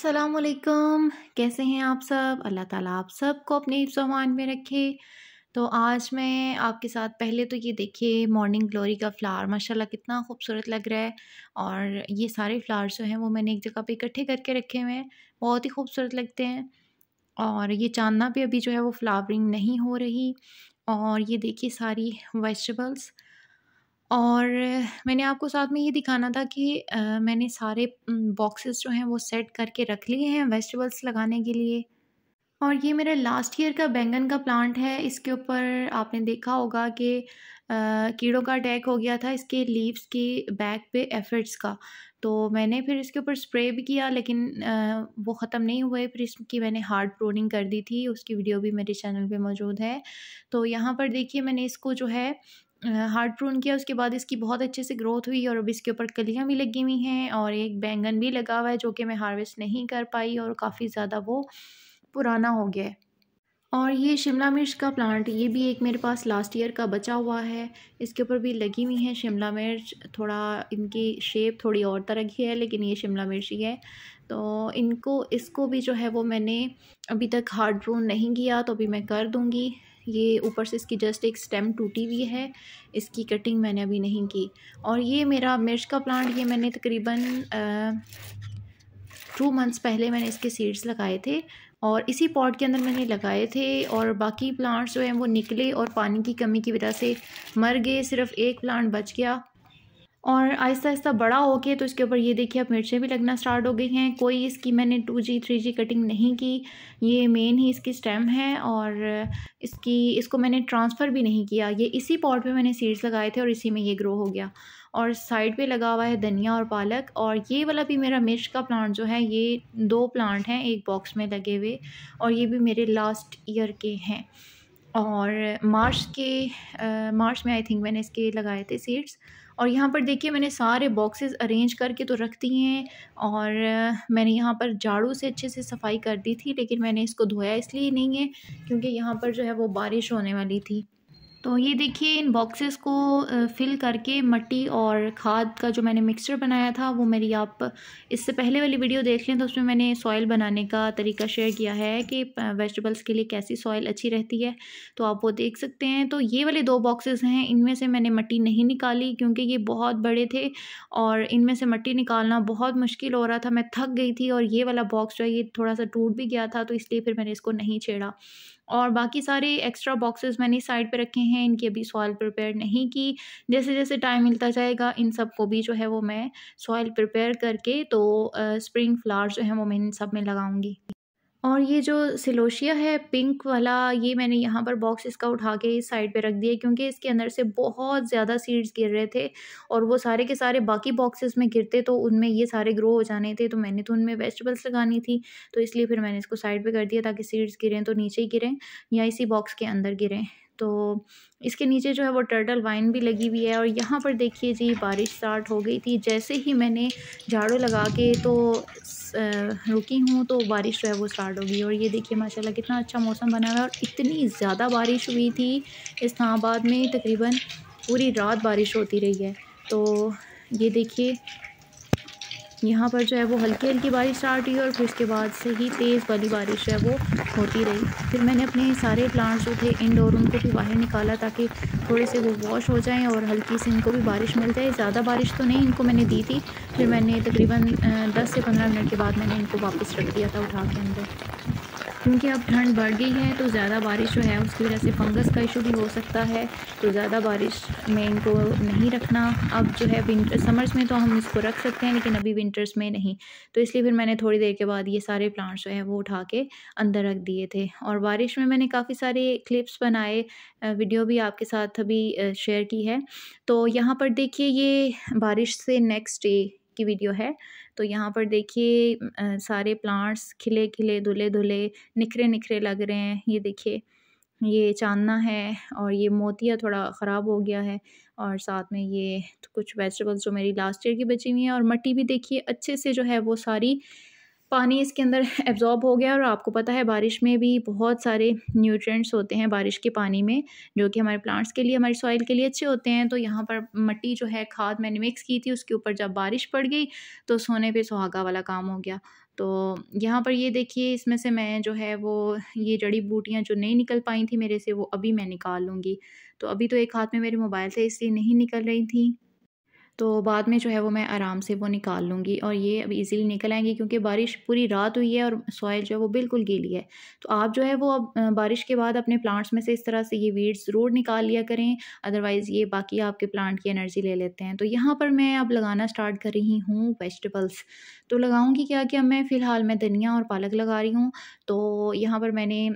असलकम कैसे हैं आप सब अल्लाह ताला आप सब को अपने हिफ्जमान में रखे तो आज मैं आपके साथ पहले तो ये देखिए मॉर्निंग ग्लोरी का फ्लावर माशाल्लाह कितना खूबसूरत लग रहा है और ये सारे फ्लावर्स जो हैं वो मैंने एक जगह पे इकट्ठे करके रखे हुए हैं बहुत ही खूबसूरत लगते हैं और ये चांदना भी अभी जो है वो फ्लावरिंग नहीं हो रही और ये देखिए सारी वेजिटेबल्स और मैंने आपको साथ में ये दिखाना था कि आ, मैंने सारे बॉक्सेस जो हैं वो सेट करके रख लिए हैं वेजिटेबल्स लगाने के लिए और ये मेरा लास्ट ईयर का बैंगन का प्लांट है इसके ऊपर आपने देखा होगा कि कीड़ों का अटैक हो गया था इसके लीव्स के बैक पे एफर्ट्स का तो मैंने फिर इसके ऊपर स्प्रे भी किया लेकिन आ, वो ख़त्म नहीं हुए फिर इसकी मैंने हार्ड प्रोनिंग कर दी थी उसकी वीडियो भी मेरे चैनल पे मौजूद है तो यहाँ पर देखिए मैंने इसको जो है हार्ड प्रून किया उसके बाद इसकी बहुत अच्छे से ग्रोथ हुई और अब इसके ऊपर कलियाँ भी लगी हुई हैं और एक बैंगन भी लगा हुआ है जो कि मैं हार्वेस्ट नहीं कर पाई और काफ़ी ज़्यादा वो पुराना हो गया है और ये शिमला मिर्च का प्लांट ये भी एक मेरे पास लास्ट ईयर का बचा हुआ है इसके ऊपर भी लगी हुई है शिमला मिर्च थोड़ा इनकी शेप थोड़ी और तरह की है लेकिन ये शिमला मिर्च ही है तो इनको इसको भी जो है वो मैंने अभी तक हार्ड प्रून नहीं किया तो अभी मैं कर दूँगी ये ऊपर से इसकी जस्ट एक स्टेम टूटी हुई है इसकी कटिंग मैंने अभी नहीं की और ये मेरा मिर्च का प्लांट ये मैंने तकरीबन टू मंथ्स पहले मैंने इसके सीड्स लगाए थे और इसी पॉट के अंदर मैंने लगाए थे और बाकी प्लांट्स जो हैं वो निकले और पानी की कमी की वजह से मर गए सिर्फ एक प्लांट बच गया और आहिस्ता आहिस्ता बड़ा हो गया तो इसके ऊपर ये देखिए अब मिर्चें भी लगना स्टार्ट हो गई हैं कोई इसकी मैंने two G three G cutting नहीं की ये मेन ही इसकी स्टेम है और इसकी इसको मैंने ट्रांसफ़र भी नहीं किया ये इसी पॉट में मैंने सीड्स लगाए थे और इसी में ये ग्रो हो गया और साइड पे लगा हुआ है धनिया और पालक और ये वाला भी मेरा मिर्च का प्लांट जो है ये दो प्लांट हैं एक बॉक्स में लगे हुए और ये भी मेरे लास्ट ईयर के हैं और मार्च के मार्च में आई थिंक मैंने इसके लगाए थे सीड्स और यहाँ पर देखिए मैंने सारे बॉक्सेस अरेंज करके तो रख दिए हैं और मैंने यहाँ पर झाड़ू से अच्छे से सफाई कर दी थी लेकिन मैंने इसको धोया इसलिए नहीं है क्योंकि यहाँ पर जो है वो बारिश होने वाली थी तो ये देखिए इन बॉक्सेस को फिल करके मट्टी और खाद का जो मैंने मिक्सचर बनाया था वो मेरी आप इससे पहले वाली वीडियो देख लें तो उसमें मैंने सॉइल बनाने का तरीका शेयर किया है कि वेजिटेबल्स के लिए कैसी सॉइल अच्छी रहती है तो आप वो देख सकते हैं तो ये वाले दो बॉक्सेस हैं इनमें से मैंने मट्टी नहीं निकाली क्योंकि ये बहुत बड़े थे और इनमें से मट्टी निकालना बहुत मुश्किल हो रहा था मैं थक गई थी और ये वाला बॉक्स जो है ये थोड़ा सा टूट भी गया था तो इसलिए फिर मैंने इसको नहीं छेड़ा और बाकी सारे एक्स्ट्रा बॉक्सेस मैंने साइड पे रखे हैं इनकी अभी सॉइल प्रिपेयर नहीं की जैसे जैसे टाइम मिलता जाएगा इन सब को भी जो है वो मैं सॉइल प्रिपेयर करके तो स्प्रिंग फ्लावर्स जो है वो मैं इन सब में लगाऊंगी और ये जो सिलोशिया है पिंक वाला ये मैंने यहाँ पर बॉक्स इसका उठा के इस साइड पे रख दिया क्योंकि इसके अंदर से बहुत ज़्यादा सीड्स गिर रहे थे और वो सारे के सारे बाकी बॉक्सेस में गिरते तो उनमें ये सारे ग्रो हो जाने थे तो मैंने तो उनमें वेजिटेबल्स लगानी थी तो इसलिए फिर मैंने इसको साइड पर कर दिया ताकि सीड्स गिरें तो नीचे ही गिरें या इसी बॉक्स के अंदर गिरें तो इसके नीचे जो है वो टर्टल वाइन भी लगी हुई है और यहाँ पर देखिए जी बारिश स्टार्ट हो गई थी जैसे ही मैंने झाड़ू लगा के तो रुकी हूँ तो बारिश जो है वो स्टार्ट हो गई और ये देखिए माशाल्लाह कितना अच्छा मौसम बना हुआ है और इतनी ज़्यादा बारिश हुई थी इस्लामाबाद में तकरीबन पूरी रात बारिश होती रही है तो ये देखिए यहाँ पर जो है वो हल्की हल्की बारिश स्टार्ट हुई और फिर उसके बाद से ही तेज़ वाली बारिश है वो होती रही फिर मैंने अपने सारे प्लांट्स जो थे इनडोर उनको भी बाहर निकाला ताकि थोड़े से वो वॉश हो जाएँ और हल्की से इनको भी बारिश मिल जाए ज़्यादा बारिश तो नहीं इनको मैंने दी थी फिर मैंने तकरीबन दस से पंद्रह मिनट के बाद मैंने इनको वापस रख दिया था उठा के अंदर क्योंकि अब ठंड बढ़ गई है तो ज़्यादा बारिश जो है उसकी वजह से फंगस का इशू भी हो सकता है तो ज़्यादा बारिश में इनको नहीं रखना अब जो है विंटर समर्स में तो हम इसको रख सकते हैं लेकिन अभी विंटर्स में नहीं तो इसलिए फिर मैंने थोड़ी देर के बाद ये सारे प्लांट्स जो है वो उठा के अंदर रख दिए थे और बारिश में मैंने काफ़ी सारे क्लिप्स बनाए वीडियो भी आपके साथ अभी शेयर की है तो यहाँ पर देखिए ये बारिश से नेक्स्ट डे की वीडियो है तो यहाँ पर देखिए सारे प्लांट्स खिले खिले धुले धुले निखरे निखरे लग रहे हैं ये देखिए ये चांदना है और ये मोतिया थोड़ा ख़राब हो गया है और साथ में ये कुछ वेजिटेबल्स जो मेरी लास्ट ईयर की बची हुई हैं और मट्टी भी देखिए अच्छे से जो है वो सारी पानी इसके अंदर एब्ज़ॉर्ब हो गया और आपको पता है बारिश में भी बहुत सारे न्यूट्रिएंट्स होते हैं बारिश के पानी में जो कि हमारे प्लांट्स के लिए हमारी सॉइल के लिए अच्छे होते हैं तो यहाँ पर मट्टी जो है खाद मैंने मिक्स की थी उसके ऊपर जब बारिश पड़ गई तो सोने पे सुहागा वाला काम हो गया तो यहाँ पर ये देखिए इसमें से मैं जो है वो ये जड़ी बूटियाँ जो नहीं निकल पाई थी मेरे से वो अभी मैं निकाल लूँगी तो अभी तो एक हाथ में मेरे मोबाइल से इसलिए नहीं निकल रही थी तो बाद में जो है वो मैं आराम से वो निकाल लूँगी और ये अब इजीली निकल आएंगी क्योंकि बारिश पूरी रात हुई है और सॉयल जो है वो बिल्कुल गीली है तो आप जो है वो अब बारिश के बाद अपने प्लांट्स में से इस तरह से ये वीड्स ज़रूर निकाल लिया करें अदरवाइज़ ये बाकी आपके प्लांट की एनर्जी ले लेते हैं तो यहाँ पर मैं अब लगाना स्टार्ट कर रही हूँ वेजिटेबल्स तो लगाऊँगी क्या क्या मैं फ़िलहाल मैं धनिया और पालक लगा रही हूँ तो यहाँ पर मैंने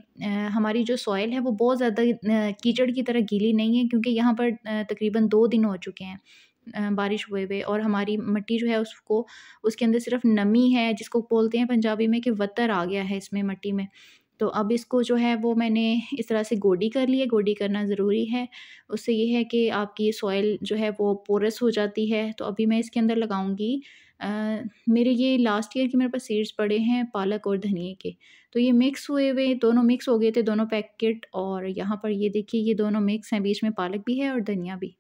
हमारी जो सॉयल है वो बहुत ज़्यादा कीचड़ की तरह गीली नहीं है क्योंकि यहाँ पर तकरीबन दो दिन हो चुके हैं बारिश हुए हुए और हमारी मिट्टी जो है उसको उसके अंदर सिर्फ नमी है जिसको बोलते हैं पंजाबी में कि वतर आ गया है इसमें मिट्टी में तो अब इसको जो है वो मैंने इस तरह से गोडी कर ली है गोडी करना ज़रूरी है उससे ये है कि आपकी सॉइल जो है वो पोरस हो जाती है तो अभी मैं इसके अंदर लगाऊंगी मेरे ये लास्ट ईयर के मेरे पास सीड्स पड़े हैं पालक और धनिए के तो ये मिक्स हुए हुए दोनों मिक्स हो गए थे दोनों पैकेट और यहाँ पर ये देखिए ये दोनों मिक्स हैं बीच में पालक भी है और धनिया भी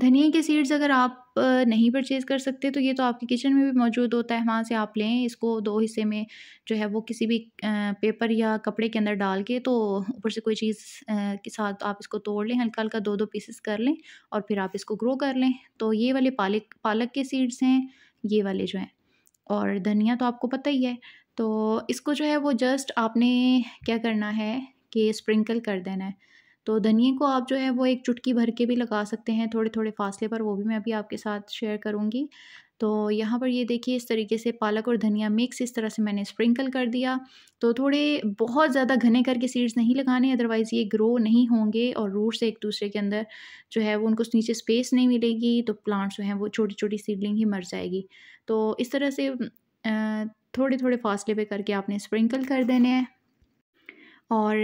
धनिया के सीड्स अगर आप नहीं परचेज़ कर सकते तो ये तो आपके किचन में भी मौजूद होता है वहाँ से आप लें इसको दो हिस्से में जो है वो किसी भी पेपर या कपड़े के अंदर डाल के तो ऊपर से कोई चीज़ के साथ आप इसको तोड़ लें हल्का हल्का दो दो पीसेस कर लें और फिर आप इसको ग्रो कर लें तो ये वाले पालक पालक के सीड्स हैं ये वाले जो हैं और धनिया तो आपको पता ही है तो इसको जो है वो जस्ट आपने क्या करना है कि स्प्रिंकल कर देना है तो धनिए को आप जो है वो एक चुटकी भर के भी लगा सकते हैं थोड़े थोड़े फासले पर वो भी मैं अभी आपके साथ शेयर करूँगी तो यहाँ पर ये देखिए इस तरीके से पालक और धनिया मिक्स इस तरह से मैंने स्प्रिंकल कर दिया तो थोड़े बहुत ज़्यादा घने करके सीड्स नहीं लगाने अदरवाइज़ ये ग्रो नहीं होंगे और रूट से एक दूसरे के अंदर जो है वो उनको नीचे स्पेस नहीं मिलेगी तो प्लांट्स जो हैं वो छोटी छोटी सीडलिंग ही मर जाएगी तो इस तरह से थोड़े थोड़े फासले पर करके आपने स्प्रिंकल कर देने हैं और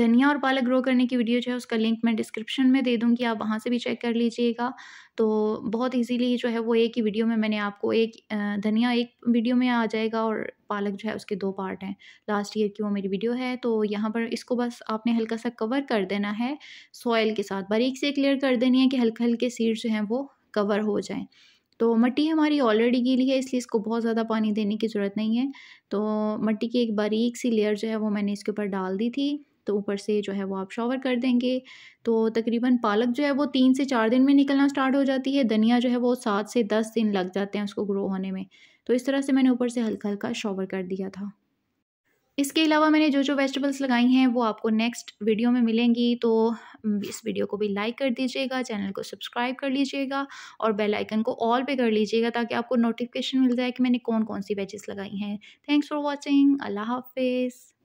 धनिया और पालक ग्रो करने की वीडियो जो है उसका लिंक मैं डिस्क्रिप्शन में दे दूँगी आप वहाँ से भी चेक कर लीजिएगा तो बहुत इजीली जो है वो एक ही वीडियो में मैंने आपको एक धनिया एक वीडियो में आ जाएगा और पालक जो है उसके दो पार्ट हैं लास्ट ईयर की वो मेरी वीडियो है तो यहाँ पर इसको बस आपने हल्का सा कवर कर देना है सॉयल के साथ बारीक से क्लियर कर देनी है कि हल्के हल्के सीड जो हैं वो कवर हो जाएँ तो मट्टी हमारी ऑलरेडी गीली है इसलिए इसको बहुत ज़्यादा पानी देने की ज़रूरत नहीं है तो मट्टी की एक बारीक सी लेयर जो है वो मैंने इसके ऊपर डाल दी थी तो ऊपर से जो है वो आप शॉवर कर देंगे तो तकरीबन पालक जो है वो तीन से चार दिन में निकलना स्टार्ट हो जाती है धनिया जो है वो सात से दस दिन लग जाते हैं उसको ग्रो होने में तो इस तरह से मैंने ऊपर से हल्का हल्का शॉवर कर दिया था इसके अलावा मैंने जो जो वेजिटेबल्स लगाई हैं वो आपको नेक्स्ट वीडियो में मिलेंगी तो इस वीडियो को भी लाइक कर दीजिएगा चैनल को सब्सक्राइब कर लीजिएगा और बेल आइकन को ऑल पे कर लीजिएगा ताकि आपको नोटिफिकेशन मिल जाए कि मैंने कौन कौन सी वेजेस लगाई हैं थैंक्स फॉर वॉचिंग अल्लाह हाफिज़